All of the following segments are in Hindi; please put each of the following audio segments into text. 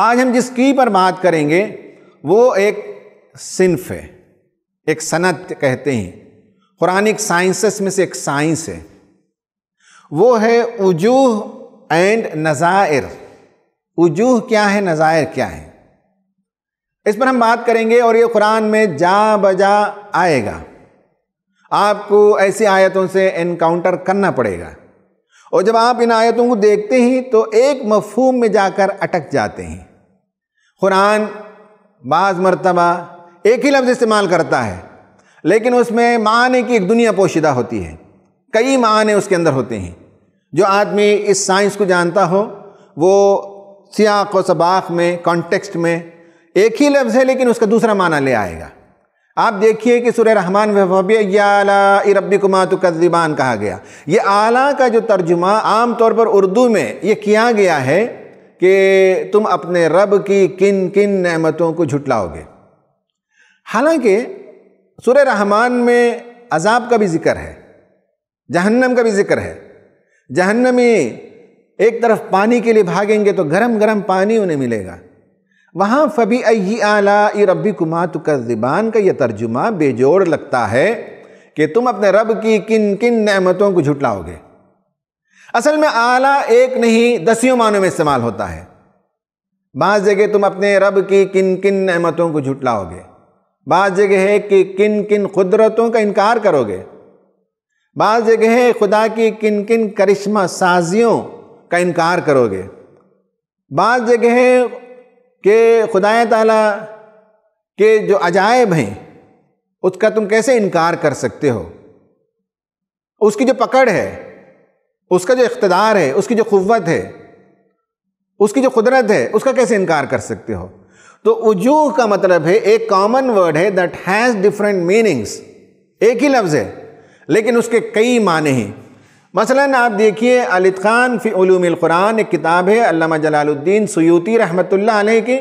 आज हम जिस की पर बात करेंगे वो एक सिंफ है एक सनत कहते हैं कुरानिक साइंसेस में से एक साइंस है वो है वजूह एंड नज़ायर वजूह क्या है नज़ायर क्या है इस पर हम बात करेंगे और ये कुरान में जा बजा आएगा आपको ऐसी आयतों से इनकाउंटर करना पड़ेगा और जब आप इन आयतों को देखते हैं तो एक मफहूम में जाकर अटक जाते हैं कुरान बाज़ मरतबा एक ही लफ्ज़ इस्तेमाल करता है लेकिन उसमें माने की एक दुनिया पोशिदा होती है कई माने उसके अंदर होते हैं जो आदमी इस साइंस को जानता हो वो सियाक व सबाक में कॉन्टेक्स्ट में एक ही लफ्ज़ है लेकिन उसका दूसरा माना ले आएगा आप देखिए कि सुर रहमान रबी कुमार तो कदीबान कहा गया ये आला का जो तर्जुमा आम तौर पर उर्दू में ये किया गया है कि तुम अपने रब की किन किन नेमतों को झुटलाओगे हालांकि सुर रहमान में अजाब का भी जिक्र है जहन्नम का भी जिक्र है जहन्नमी एक तरफ पानी के लिए भागेंगे तो गरम गरम पानी उन्हें मिलेगा वहाँ फ़बी अई आला रबी कुमा तुकबान का यह तर्जुमा बेजोड़ लगता है कि तुम अपने रब की किन किन नमतों को झुटलाओगे असल में आला एक नहीं दसियों मानों में इस्तेमाल होता है बाज़ जगह तुम अपने रब की किन किन नमतों को झुटलाओगे बाज़ जगह है कि किन किन कुदरतों का इनकार करोगे बाज़ जगह है खुदा की किन किन करिश्मा साजियों का इनकार करोगे बाज़ जगह कि खुदा ताला के जो अजायब हैं उसका तुम कैसे इनकार कर सकते हो उसकी जो पकड़ है उसका जो इकतदार है उसकी जो क़वत है उसकी जो कुदरत है उसका कैसे इनकार कर सकते हो तो वजूह का मतलब है एक कॉमन वर्ड है दैट हैज़ डिफरेंट मीनिंग्स एक ही लफ्ज़ है लेकिन उसके कई माने हैं मसलन आप देखिए अलित खान फीलूमिल क़ुरान एक किताब है अल्लामा जलालुद्दीन सयूती रहमतुल्लाह अलैह की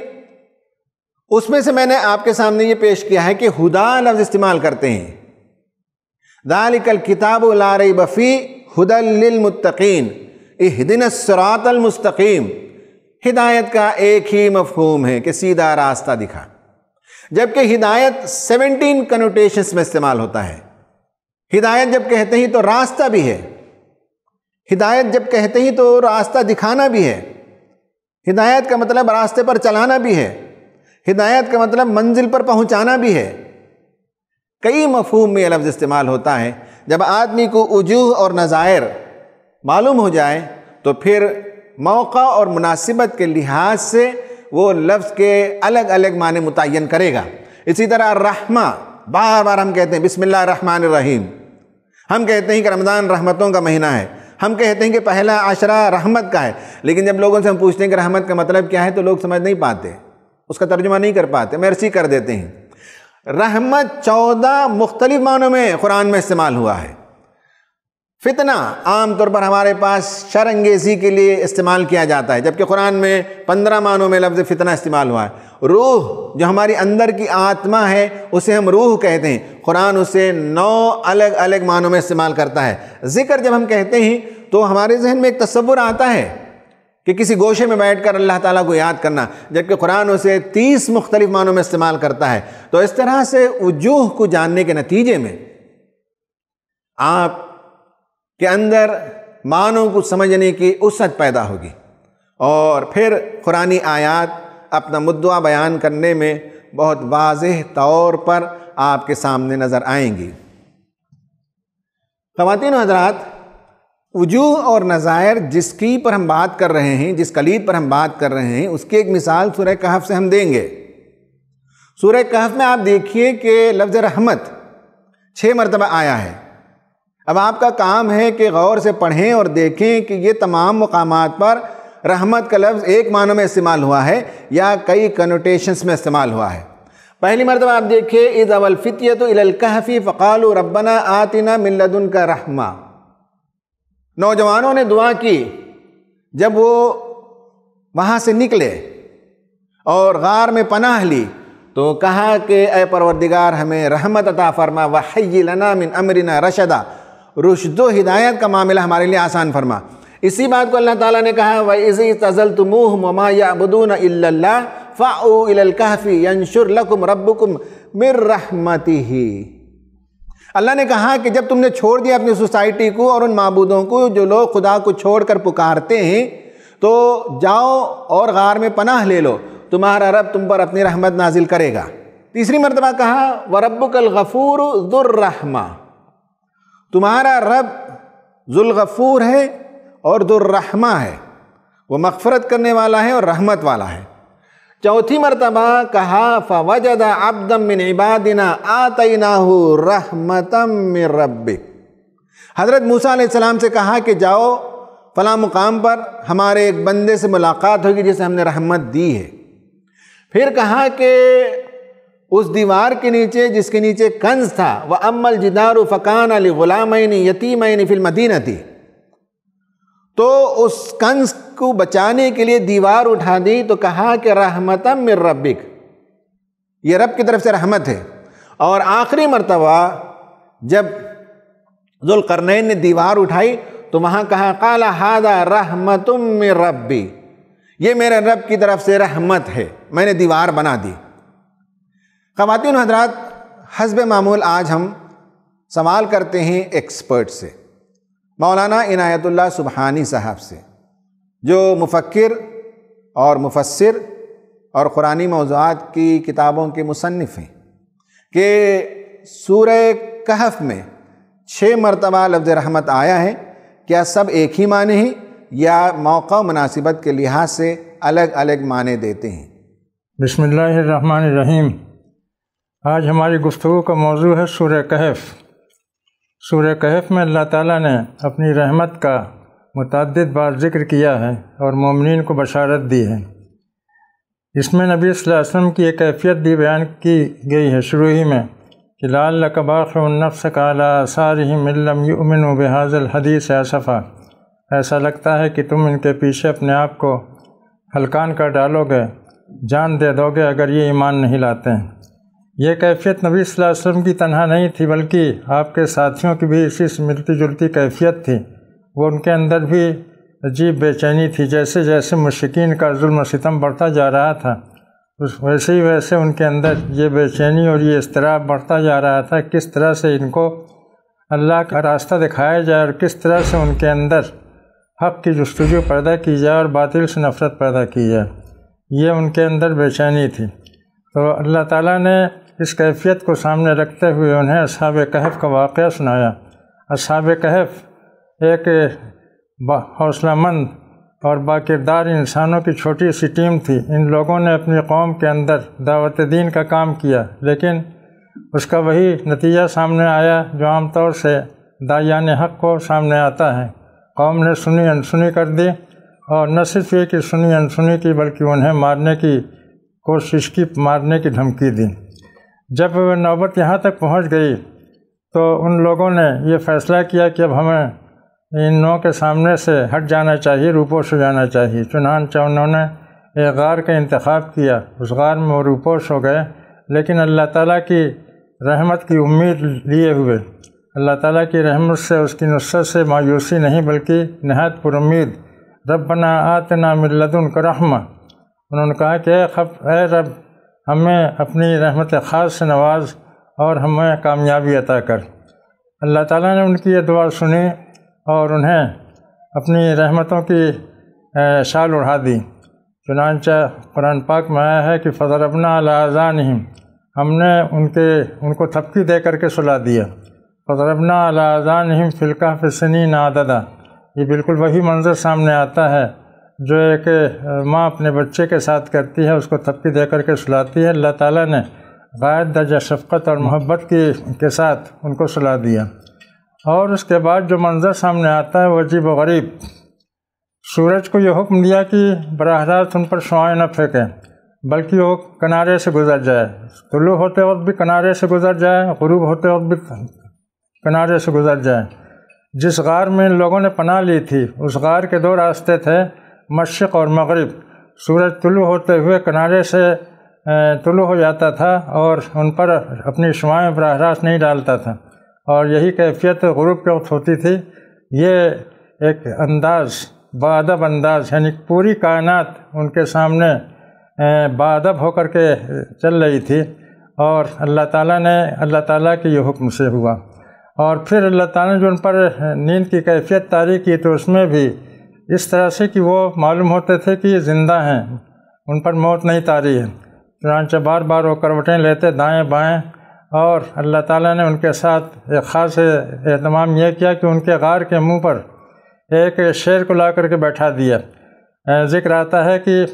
उसमें से मैंने आपके सामने ये पेश किया है कि हुदा लफ्ज़ इस्तेमाल करते हैं दालिकल किताब लार बफ़ी हदलमतकीन दिन सरातलमस्तकीम हिदायत का एक ही मफहूम है कि सीधा रास्ता दिखा जबकि हिदायत 17 कनोटेशंस में इस्तेमाल होता है हिदायत जब कहते हैं तो रास्ता भी है हिदायत जब कहते ही तो रास्ता दिखाना भी है हिदायत का मतलब रास्ते पर चलाना भी है हिदायत का मतलब मंजिल पर पहुंचाना भी है कई मफहूम में लफ्ज़ इस्तेमाल होता है जब आदमी को वजूह और नज़ायर मालूम हो जाए तो फिर मौका और मुनासिबत के लिहाज से वो लफ्ज़ के अलग अलग माने मुतन करेगा इसी तरह रहमा बार बार हम कहते हैं बिसमिल्ल रहीम हम कहते हैं कि रमज़ान रहमतों का महीना है हम कहते हैं कि पहला आशरा रहमत का है लेकिन जब लोगों से हम पूछते हैं कि रहमत का मतलब क्या है तो लोग समझ नहीं पाते उसका तर्जुमा नहीं कर पाते मैरसी कर देते हैं रहमत चौदह मुख्तलिफ मानों में कुरान में इस्तेमाल हुआ है फितना आमतौर पर हमारे पास शरंगेजी के लिए इस्तेमाल किया जाता है जबकि कुरान में पंद्रह मानों में लफ्ज़ फ़ितना इस्तेमाल हुआ है रूह जो हमारी अंदर की आत्मा है उसे हम रूह कहते हैं कुरान उसे नौ अलग अलग मानों में इस्तेमाल करता है ज़िक्र जब हम कहते हैं तो हमारे जहन में एक तस्वुर आता है कि किसी गोशे में बैठ कर अल्लाह ताला को याद करना जबकि कुरान उसे तीस मुख्तलिफ़ मानों में इस्तेमाल करता है तो इस तरह से वजूह को जानने के नतीजे में आप के अंदर मानों को समझने की उसत पैदा होगी और फिर कुरानी आयात अपना मुद्दा बयान करने में बहुत वाज तौर पर आपके सामने नज़र आएंगी खातिन हजरात वजू और नज़ायर जिसकी पर हम बात कर रहे हैं जिस कलीद पर हम बात कर रहे हैं उसकी एक मिसाल सुरह कहफ से हम देंगे सुरह कहफ में आप देखिए कि लफ्ज़ रहमत छः मरतबा आया है अब आपका काम है कि गौर से पढ़ें और देखें कि ये तमाम मकाम पर रहमत का लफ्ज़ एक मानों में इस्तेमाल हुआ है या कई कनोटेशन में इस्तेमाल हुआ है पहली मरतबा आप देखिए इज़ अवलफ़ित इलकहफ़ी फ़काल रबना आतना मिल्लदन का रहमा नौजवानों ने दुआ की जब वो वहाँ से निकले और गार में पनाह ली तो कहा कि अ परवरदिगार हमें रहमत अता फरमा वही लना मिन अमरना रशदा रुशद हिदायत का मामला हमारे लिए आसान फरमा इसी बात को अल्लाह ताला ने कहा वज़ी तज़ल तुमूह ममा याबुदून अल्ला फ़ाओ यंशुर लकुम रब्बुकुम मिर रहमती ही अल्लाह ने कहा कि जब तुमने छोड़ दिया अपनी सोसाइटी को और उन मबूदों को जो लोग खुदा को छोड़ कर पुकारते हैं तो जाओ और गार में पनाह ले लो तुम्हारा रब तुम पर अपनी रहमत नाजिल करेगा तीसरी मरतबा कहा व रब्बुकल गफ़ूर दुर्रहमा तुम्हारा रब जुलगफूर है और दुर्रहमा है वो मकफरत करने वाला है और रहमत वाला है चौथी मरतबा कहा फ़वजद अब्दम मिन इबादिना आतना हो रहमतम रब्बिक हज़रत मूसा सलाम से कहा कि जाओ फ़ला मुकाम पर हमारे एक बंदे से मुलाकात होगी जिसे हमने रहमत दी है फिर कहा कि उस दीवार के नीचे जिसके नीचे कंज था वह अमल जिदार फ़कान अली गुलामी यतीमैन फिल मदीना थी तो उस कंज को बचाने के लिए दीवार उठा दी तो कहा कि रहमतम मिर रबिक ये रब की तरफ से रहमत है और आखिरी मरतबा जब जुलकरनैन ने दीवार उठाई तो वहाँ कहा काला हादा रहमतम मिर रबी ये मेरे रब की तरफ से रहमत है मैंने दीवार बना दी खातिन हजरात हसब मामूल आज हम सवाल करते हैं एक्सपर्ट से मौलाना इनायतुल्ला सुबहानी साहब से जो मुफक्र और मुफसर और क़ुरानी मौजूद की किताबों के मुसनफ़ हैं कि सूर कहफ में छः मरतबा लफ्ज़ रहमत आया है क्या सब एक ही माने हैं या मौका मुनासिबत के लिहाज से अलग अलग माने देते हैं रहीम आज हमारी गुफ्तु का मौजू है सूर्य कहफ सूर कहफ में अल्लाह ताला ने अपनी रहमत का मतद बार जिक्र किया है और ममिन को बशारत दी है इसमें नबी वसम की एक कैफियत भी बयान की गई है शुरू ही में कि लाल लकबाखनफ़ कालासार ही मिलम यमिन बहाजल हदीस आसफ़ा ऐसा लगता है कि तुम इनके पीछे अपने आप को हलकान कर डालोगे जान दे दोगे अगर ये ईमान नहीं लाते हैं ये कैफियत नबी वसल्लम की तनहा नहीं थी बल्कि आपके साथियों की भी इसी मिलती जुलती कैफियत थी वो उनके अंदर भी अजीब बेचैनी थी जैसे जैसे मुश्किन का जुल्म सितम बढ़ता जा रहा था उस वैसे ही वैसे उनके अंदर ये बेचैनी और ये इसतराब बढ़ता जा रहा था किस तरह से इनको अल्लाह का रास्ता दिखाया जाए और किस तरह से उनके अंदर हक़ की जस्तजू पैदा की जाए और बातिल से नफ़रत पैदा की जाए ये उनके अंदर बेचैनी थी तो अल्लाह ताला ने इस कैफियत को सामने रखते हुए उन्हें असाब कहफ का वाक़ सुनाया असाब कहफ एक हौसलामंद और बाकिरदार इंसानों की छोटी सी टीम थी इन लोगों ने अपनी कौम के अंदर दावत दीन का काम किया लेकिन उसका वही नतीजा सामने आया जो आमतौर से दायान हक़ को सामने आता है कौम ने सुनी अनसुनी कर दी और न सिर्फ ये कि सुनी अनसुनी की बल्कि उन्हें मारने की कोशिश की मारने की धमकी दी जब नौबत यहाँ तक पहुँच गई तो उन लोगों ने ये फैसला किया कि अब हमें इन नौ के सामने से हट जाना चाहिए रूपोश हो जाना चाहिए चुनानचा उन्होंने एक गार का इंतखब किया उस गार में वो रूपोश हो गए लेकिन अल्लाह ताला की रहमत की उम्मीद लिए हुए अल्लाह ताला की रहमत से उसकी नुसरत से मायूसी नहीं बल्कि नहायत पुरुद रब बना नाम मिल्लदन करहमा उन्होंने कहा कि ए खब ए रब हमें अपनी रहमत ख़ास से नवाज और हमें कामयाबी अता कर अल्लाह ताला ने उनकी ये दुआ सुनी और उन्हें अपनी रहमतों की शाल उड़ा दी चुनानचा कुरान पाक में आया है कि फ़जरबना अलाजान ही हमने उनके उनको थपकी दे करके सुला दिया फ़जरबना अलाजान ही फ़िल्का फ़िसनी नाददा ये बिल्कुल वही मंज़र सामने आता है जो एक माँ अपने बच्चे के साथ करती है उसको थपकी दे करके सुलाती है अल्लाह ताला ने गायद दर्जा शफ़त और मोहब्बत की के साथ उनको सुला दिया और उसके बाद जो मंज़र सामने आता है वजीब गरीब सूरज को यह हुक्म दिया कि बरह रास्त उन पर शुआएँ न फेंकें बल्कि वो किनारे से गुजर जाए तुलु होते वक्त भी किनारे से गुजर जाए गुरूब होते वक्त भी किनारे से गुजर जाए जिस गार में इन लोगों ने पनाह ली थी उस गार के दो रास्ते थे मशक़ और मगरब सूरज तुलु होते हुए किनारे से तुलु हो जाता था और उन पर अपनी शुमाएँ बरहरास नहीं डालता था और यही कैफियत गुरु के वक्त होती थी ये एक अंदाज़ बादब अंदाज यानी पूरी कायनात उनके सामने बादब होकर के चल रही थी और अल्लाह ताला ने अल्लाह ताला के ये हुक्म से हुआ और फिर अल्लाह ताला ने जो उन पर नींद की कैफियत तारी की तो उसमें भी इस तरह से कि वो मालूम होते थे कि ये ज़िंदा हैं उन पर मौत नहीं तारी है चुनाच बार बार वो करवटें लेते दाएं बाएं और अल्लाह ताला ने उनके साथ एक ख़ास एहतमाम यह किया कि उनके गार के मुंह पर एक शेर को ला करके बैठा दिया जिक्र आता है कि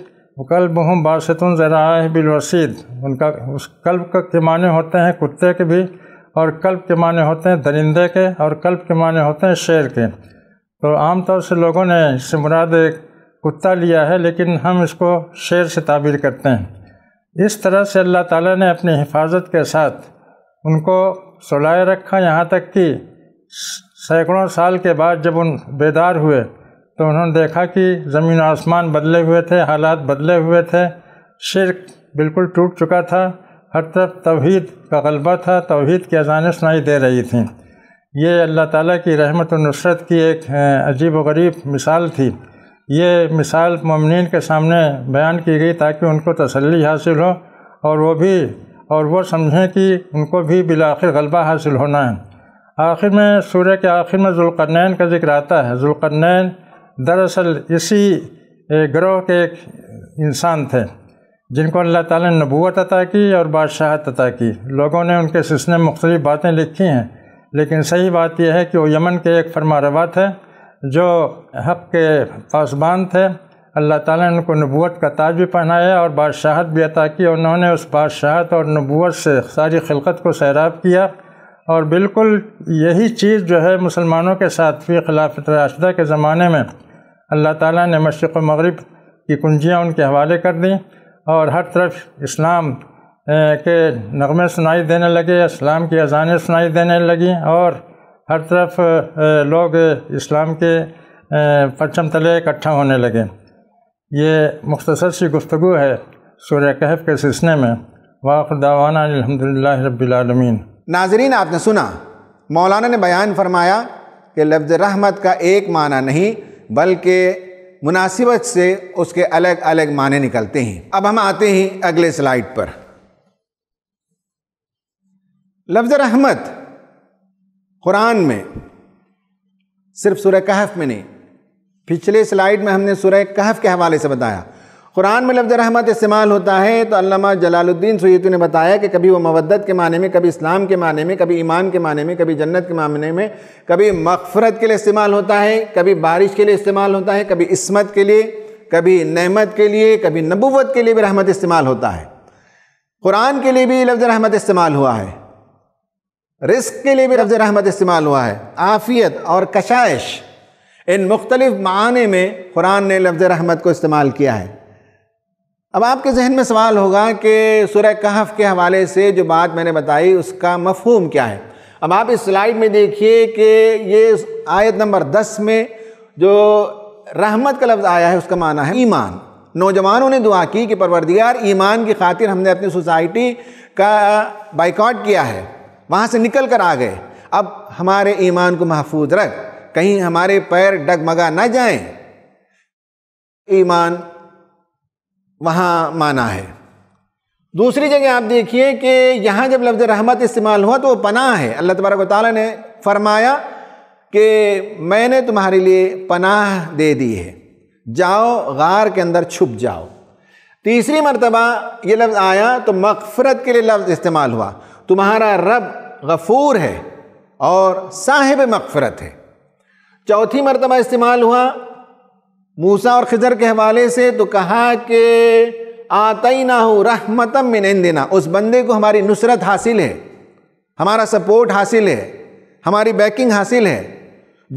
कल्ब हम बासतुन ज़रा बिलवसीद उनका उस कल्ब के माने होते हैं कुत्ते के भी और कल्ब के माने होते हैं दरिंदे के और कल्ब के माने होते हैं शेर के तो आमतौर से लोगों ने इससे मुराद एक कुत्ता लिया है लेकिन हम इसको शेर से ताबीर करते हैं इस तरह से अल्लाह ताला ने अपनी हिफाजत के साथ उनको सुलाए रखा यहाँ तक कि सैकड़ों साल के बाद जब उन बेदार हुए तो उन्होंने देखा कि ज़मीन आसमान बदले हुए थे हालात बदले हुए थे शेर बिल्कुल टूट चुका था हर तरफ तोहद का गलबा था तोहद की अजानें सुनाई दे रही थी ये अल्लाह ताला की रहमत और नुसरत की एक अजीब व गरीब मिसाल थी ये मिसाल ममन के सामने बयान की गई ताकि उनको तसल्ली हासिल हो और वो भी और वो समझें कि उनको भी बिलाखिर गलबा हासिल होना है आखिर में सूर्य के आखिर में जुल्कर्नैन का जिक्र आता है जुल्कर्नैन दरअसल इसी ग्रोह के एक इंसान थे जिनको अल्लाह ताला ने नबूत अता की और बादशाहत अता की लोगों ने उनके सिलसिले मुख्तलिफ़ बातें लिखी हैं लेकिन सही बात यह है कि वो यमन के एक फरमा रवा थे जो हक के पासबान थे अल्लाह ताला ने उनको नबूत का ताज भी पहनाया और बादशाहत भी अता की उन्होंने उस बादशाहत और नबूत से सारी खिलकत को सैराब किया और बिल्कुल यही चीज़ जो है मुसलमानों के साथ भी खिलाफत राशदा के ज़माने में अल्लाह ताला ने मशरक़ मगरब की कुंजियाँ उनके हवाले कर दी और हर तरफ इस्लाम के नगमे सुनाई देने लगे इस्लाम की अजानें सुनाई देने लगी और हर तरफ लोग इस्लाम के परचम तले इकट्ठा होने लगे ये मुख्तसर सी गुफ्तु है सूर्य कहफ के सिलसिले में वाखदावाना अलहमदिल्ला रबालमीन नाजरीन आपने सुना मौलाना ने बयान फरमाया कि लफ्ज़ रहमत का एक माना नहीं बल्कि मुनासिबत से उसके अलग अलग माने निकलते हैं अब हम आते हैं अगले स्लाइड पर लफ्ज़ रहमत कुरान में सिर्फ सुरह कहफ में नहीं पिछले स्लाइड में हमने सुरह कहफ के हवाले से बताया कुरान में लफ्ज़ रहमत इस्तेमाल होता है तो अल्लामा जलालुद्दीन सैदी ने बताया कि कभी वो मवद्दत के माने में कभी इस्लाम के माने में कभी ईमान के माने में कभी जन्नत के मामले में कभी मगफरत के लिए इस्तेमाल होता है कभी बारिश के लिए इस्तेमाल होता है कभी इसमत के लिए कभी नहमत के लिए कभी नबूवत के लिए भी रहमत इस्तेमाल होता है कुरान के लिए भी लफ्ज़ रहमत इस्तेमाल हुआ है रिस्क के लिए भी रफ्ज़ रहमत इस्तेमाल हुआ है आफ़ियत और कशाइश इन मुख्तलिफ माने में कुरान ने लफ्ज़ रहमत को इस्तेमाल किया है अब आपके जहन में सवाल होगा कि सुरह कहफ़ के हवाले से जो बात मैंने बताई उसका मफहूम क्या है अब आप इस स्लाइड में देखिए कि ये आयत नंबर दस में जो रहमत का लफ्ज़ आया है उसका माना है ईमान नौजवानों ने दुआ की कि परवरदिगार ईमान की खातिर हमने अपनी सोसाइटी का बाइकआउट किया है वहाँ से निकल कर आ गए अब हमारे ईमान को महफूज रख कहीं हमारे पैर डगमगा ना जाएं ईमान वहाँ माना है दूसरी जगह आप देखिए कि यहाँ जब लफ्ज़ रहमत इस्तेमाल हुआ तो वो पनाह है अल्लाह तबारक ताली ने फरमाया कि मैंने तुम्हारे लिए पनाह दे दी है जाओ गार के अंदर छुप जाओ तीसरी मरतबा ये लफ्ज़ आया तो मगफ़रत के लिए लफ्ज़ इस्तेमाल हुआ तुम्हारा रब गफूर है और साहिब मकफरत है चौथी मरतबा इस्तेमाल हुआ मूसा और खजर के हवाले से तो कहा कि आतई ना हो रहमतम नहीं देना उस बंदे को हमारी नुसरत हासिल है हमारा सपोर्ट हासिल है हमारी बैकिंग हासिल है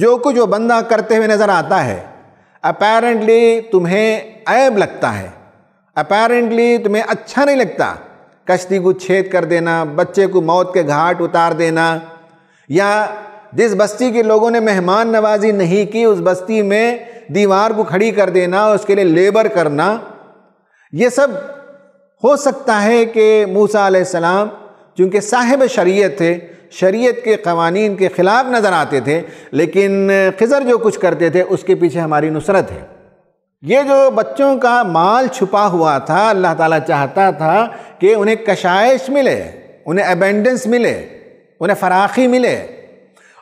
जो कुछ वो बंदा करते हुए नज़र आता है अपेरेंटली तुम्हें ऐब लगता है अपेरेंटली तुम्हें अच्छा नहीं लगता कश्ती को छेद कर देना बच्चे को मौत के घाट उतार देना या जिस बस्ती के लोगों ने मेहमान नवाजी नहीं की उस बस्ती में दीवार को खड़ी कर देना उसके लिए लेबर करना ये सब हो सकता है कि मूसा सलाम चूँकि साहिब शरीय थे शरीयत के कवानीन के ख़िलाफ़ नज़र आते थे लेकिन खज़र जो कुछ करते थे उसके पीछे हमारी नुसरत है ये जो बच्चों का माल छुपा हुआ था अल्लाह ताला चाहता था कि उन्हें कशाइश मिले उन्हें अबेंडेंस मिले उन्हें फराखी मिले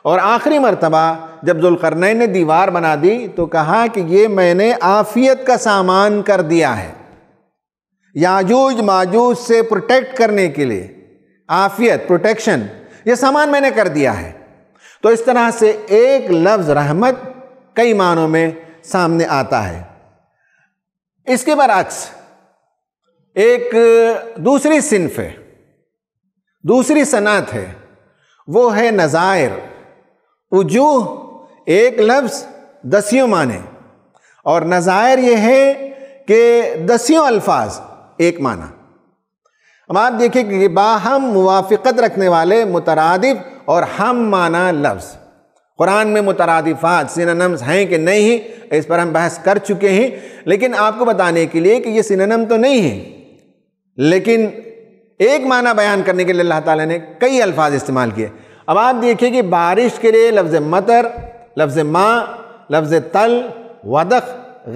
और आखिरी मरतबा जब जुलकरन ने दीवार बना दी तो कहा कि ये मैंने आफियत का सामान कर दिया है याजूज माजूज से प्रोटेक्ट करने के लिए आफियत प्रोटेक्शन ये सामान मैंने कर दिया है तो इस तरह से एक लफ्ज़ रहमत कई मानों में सामने आता है इसके बरक्स एक दूसरी सिनफ है दूसरी सनात है वो है नज़ायर वजूह एक लफ्ज़ दसियों माने और नज़ायर ये है कि दसियों अल्फाज एक माना अब आप देखिए कि बाहम मुवाफ़त रखने वाले मुतरद और हम माना लफ्ज़ कुरान में मुतरदिफ़ात सिनम्स हैं कि नहीं इस पर हम बहस कर चुके हैं लेकिन आपको बताने के लिए कि ये सिनम तो नहीं है लेकिन एक माना बयान करने के लिए अल्लाह ताला ने कई अल्फाज इस्तेमाल किए अब आप देखिए कि बारिश के लिए लफ्ज़ मतर लफ्ज़ माँ लफ्ज़ तल वदक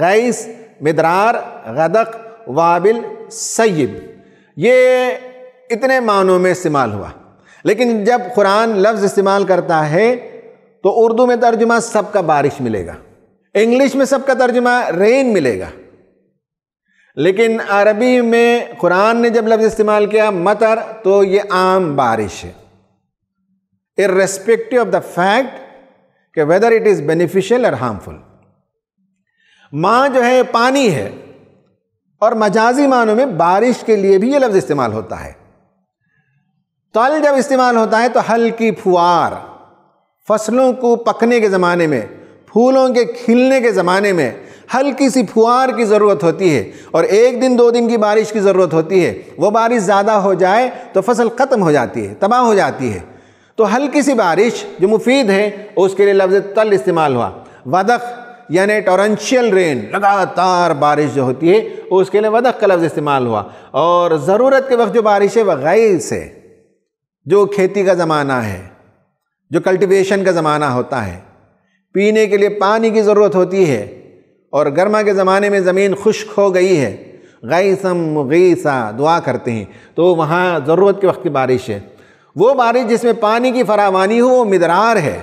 गैस मदरार गदक वाबिल सैब ये इतने मानों में इस्तेमाल हुआ लेकिन जब कुरान लफ्ज़ इस्तेमाल करता है तो उर्दू में तर्जुमा सबका बारिश मिलेगा इंग्लिश में सबका तर्जुमा रेन मिलेगा लेकिन अरबी में कुरान ने जब लफ्ज़ इस्तेमाल किया मतर तो ये आम बारिश है इरेस्पेक्टिव ऑफ द फैक्ट कि वेदर इट इज़ बेनिफिशियल और हार्मफुल माँ जो है पानी है और मजाजी मानों में बारिश के लिए भी ये लफ्ज़ इस्तेमाल होता है तल जब इस्तेमाल होता है तो हल्की फुआर फसलों को पकने के ज़माने में फूलों के खिलने के ज़माने में हल्की सी फुहार की ज़रूरत होती है और एक दिन दो दिन की बारिश की ज़रूरत होती है वो बारिश ज़्यादा हो जाए तो फसल ख़त्म हो जाती है तबाह हो जाती है तो हल्की सी बारिश जो मुफीद है उसके लिए लफ्ज़ तल इस्तेमाल हुआ वदख यानी टोरेंशियल रेन लगातार बारिश जो होती है उसके लिए वदख का लफ्ज़ इस्तेमाल हुआ और ज़रूरत के वक्त जो बारिश है वह गैस है जो खेती का ज़माना है जो कल्टिवेशन का ज़माना होता है पीने के लिए पानी की ज़रूरत होती है और गर्मा के ज़माने में ज़मीन खुश्क हो गई है गईसम गीसा दुआ करते हैं तो वहाँ ज़रूरत के वक्त की बारिश है वो बारिश जिसमें पानी की फरावानी हो वो मदरार है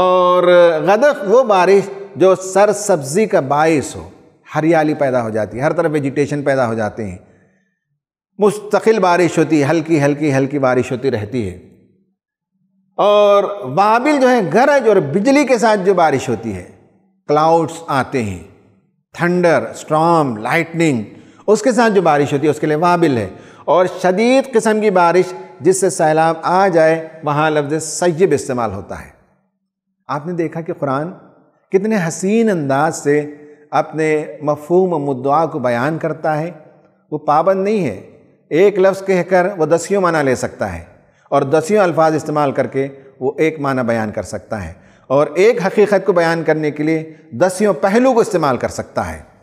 और गदफ वो बारिश जो सर सब्ज़ी का बायस हो हरियाली पैदा हो जाती है हर तरफ वेजिटेशन पैदा हो जाते हैं मुस्तकिल बारिश होती है हल्की हल्की हल्की बारिश होती रहती है और वाबिल जो है गरज और बिजली के साथ जो बारिश होती है क्लाउड्स आते हैं थंडर स्ट्रॉम लाइटनिंग उसके साथ जो बारिश होती है उसके लिए वाबिल है और शदीद किस्म की बारिश जिससे सैलाब आ जाए वहाँ लफ्ज़ सैब इस्तेमाल होता है आपने देखा कि कुरान कितने हसीन अंदाज से अपने मफहम मुद्दा को बयान करता है वो पाबंद नहीं है एक लफ्ज़ कहकर वह दसियों माना ले सकता है और दसियों अल्फाज इस्तेमाल करके वो एक माना बयान कर सकता है और एक हकीकत को बयान करने के लिए दसियों पहलू को इस्तेमाल कर सकता है